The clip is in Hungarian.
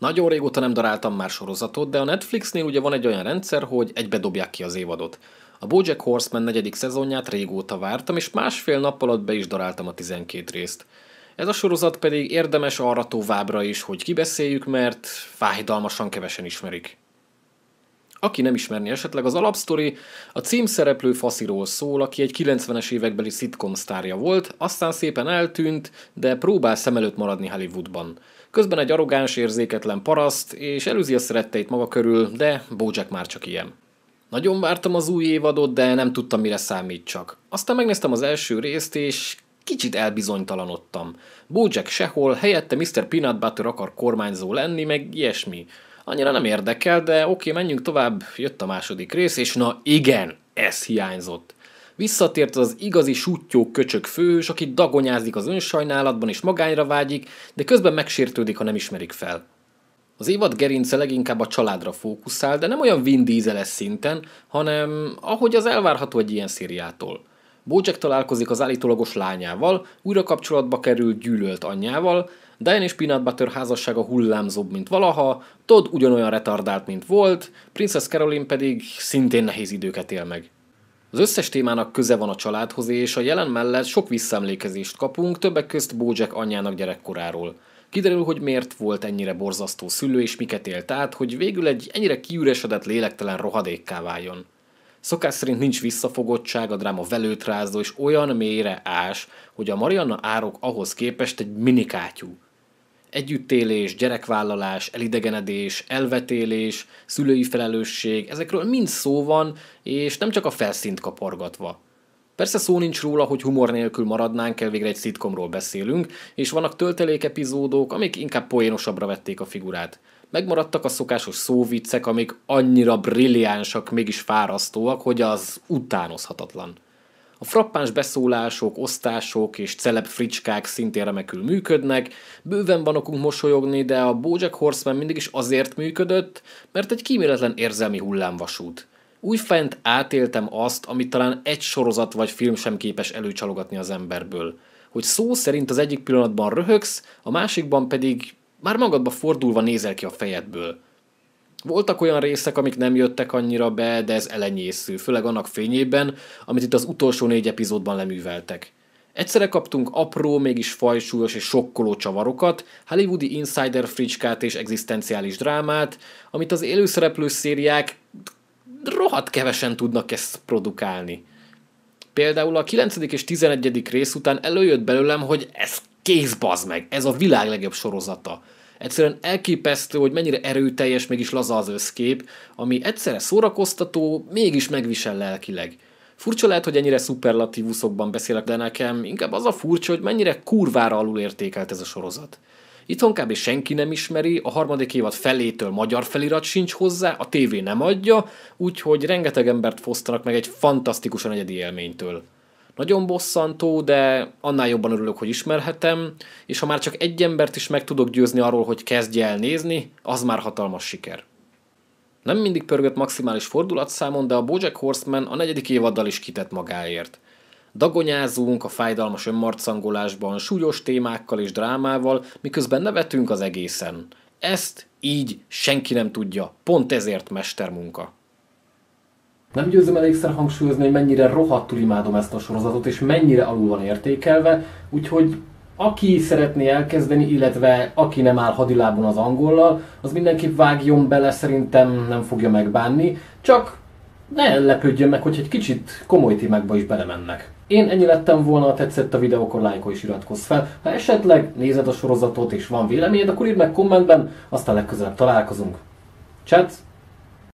Nagyon régóta nem daráltam már sorozatot, de a Netflixnél ugye van egy olyan rendszer, hogy egybe dobják ki az évadot. A Bojack Horseman negyedik szezonját régóta vártam, és másfél nap alatt be is daráltam a 12 részt. Ez a sorozat pedig érdemes arra továbbra is, hogy kibeszéljük, mert fájdalmasan kevesen ismerik. Aki nem ismerni esetleg, az alapsztori a címszereplő fasziról szól, aki egy 90-es évekbeli sitcom sztárja volt, aztán szépen eltűnt, de próbál szem előtt maradni Hollywoodban. Közben egy arrogáns, érzéketlen paraszt, és előzi a szeretteit maga körül, de Bojack már csak ilyen. Nagyon vártam az új évadot, de nem tudtam mire csak. Aztán megnéztem az első részt, és kicsit elbizonytalanodtam. Bojack sehol, helyette Mr. Peanut Butter akar kormányzó lenni, meg ilyesmi annyira nem érdekel, de oké, menjünk tovább, jött a második rész, és na igen, ez hiányzott. Visszatért az igazi sutyó köcsök főhős, aki dagonyázik az önsajnálatban és magányra vágyik, de közben megsértődik, ha nem ismerik fel. Az évad gerince leginkább a családra fókuszál, de nem olyan Vin Dieseles szinten, hanem ahogy az elvárható egy ilyen szériától. Bojack találkozik az állítólagos lányával, újra kapcsolatba kerül gyűlölt anyjával, Diane és Peanut Butter házassága hullámzóbb, mint valaha, Todd ugyanolyan retardált, mint volt, Princess Caroline pedig szintén nehéz időket él meg. Az összes témának köze van a családhoz, és a jelen mellett sok visszaemlékezést kapunk, többek közt Bojack anyjának gyerekkoráról. Kiderül, hogy miért volt ennyire borzasztó szülő, és miket élt át, hogy végül egy ennyire kiüresedett lélektelen rohadékká váljon. Szokás szerint nincs visszafogottság, a dráma velőtrázó, és olyan mélyre ás, hogy a Marianna árok ahhoz képest egy minikátyú. Együttélés, gyerekvállalás, elidegenedés, elvetélés, szülői felelősség, ezekről mind szó van, és nem csak a felszínt kapargatva. Persze szó nincs róla, hogy humor nélkül maradnánk, elvégre egy szitkomról beszélünk, és vannak töltelék epizódok, amik inkább poénosabbra vették a figurát. Megmaradtak a szokásos szóviccek, amik annyira brilliánsak, mégis fárasztóak, hogy az utánozhatatlan. A frappáns beszólások, osztások és celeb fricskák szintén remekül működnek, bőven van okunk mosolyogni, de a Bojack Horseman mindig is azért működött, mert egy kíméletlen érzelmi hullámvasút. Újfent átéltem azt, amit talán egy sorozat vagy film sem képes előcsalogatni az emberből. Hogy szó szerint az egyik pillanatban röhögsz, a másikban pedig már magadba fordulva nézel ki a fejedből. Voltak olyan részek, amik nem jöttek annyira be, de ez elenyésző, főleg annak fényében, amit itt az utolsó négy epizódban leműveltek. Egyszerre kaptunk apró, mégis fajsúlyos és sokkoló csavarokat, hollywoodi insider fricskát és egzisztenciális drámát, amit az élőszereplő szériák rohadt kevesen tudnak ezt produkálni. Például a 9. és 11. rész után előjött belőlem, hogy ez kész bazd meg, ez a világ legjobb sorozata. Egyszerűen elképesztő, hogy mennyire erőteljes, mégis laza az összkép, ami egyszerre szórakoztató, mégis megvisel lelkileg. Furcsa lehet, hogy ennyire szuperlatívuszokban beszélek, de nekem inkább az a furcsa, hogy mennyire kurvára alul értékelt ez a sorozat. Itthon kb. senki nem ismeri, a harmadik évad felétől magyar felirat sincs hozzá, a tévé nem adja, úgyhogy rengeteg embert fosztanak meg egy fantasztikusan egyedi élménytől. Nagyon bosszantó, de annál jobban örülök, hogy ismerhetem, és ha már csak egy embert is meg tudok győzni arról, hogy kezdje el nézni, az már hatalmas siker. Nem mindig pörgött maximális fordulatszámon, de a Bojack Horseman a negyedik évaddal is kitett magáért – Dagonyázunk a fájdalmas önmarcangolásban, súlyos témákkal és drámával, miközben nevetünk az egészen. Ezt így senki nem tudja, pont ezért mestermunka. Nem győzöm elégszer hangsúlyozni, hogy mennyire rohadtul imádom ezt a sorozatot, és mennyire alul van értékelve, úgyhogy aki szeretné elkezdeni, illetve aki nem áll hadilábon az angollal, az mindenképp vágjon bele, szerintem nem fogja megbánni, csak ne lepődjön meg, hogy egy kicsit komoly témákba is belemennek. Én ennyi lettem volna, ha tetszett a videó, akkor lájkolj és iratkozz fel. Ha esetleg nézed a sorozatot és van véleményed, akkor írd meg kommentben, aztán legközelebb találkozunk. Csát!